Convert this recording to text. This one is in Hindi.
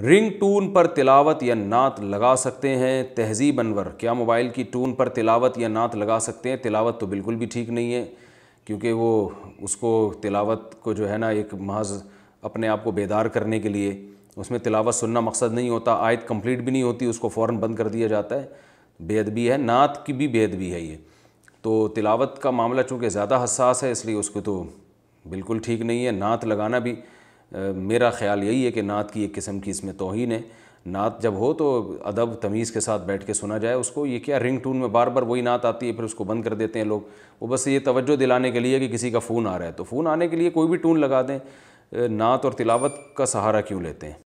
रिंग टून पर तिलावत या नात लगा सकते हैं तहजीब अनवर क्या मोबाइल की टून पर तिलावत या नात लगा सकते हैं तिलावत तो बिल्कुल भी ठीक नहीं है क्योंकि वो उसको तिलावत को जो है ना एक महज अपने आप को बेदार करने के लिए उसमें तिलावत सुनना मकसद नहीं होता आयत कंप्लीट भी नहीं होती उसको फ़ौर बंद कर दिया जाता है बेदबी है नात की भी बेदबी है ये तो तिलावत का मामला चूँकि ज़्यादा हसास है इसलिए उसको तो बिल्कुल ठीक नहीं है नात लगाना भी मेरा ख्याल यही है कि नात की एक किस्म की इसमें तोहन है नात जब हो तो अदब तमीज़ के साथ बैठ के सुना जाए उसको ये क्या रिंग टून में बार बार वही नात आती है फिर उसको बंद कर देते हैं लोग वो बस ये तवज्जो दिलाने के लिए कि किसी का फ़ोन आ रहा है तो फ़ोन आने के लिए कोई भी टून लगा दें नात और तिलावत का सहारा क्यों लेते हैं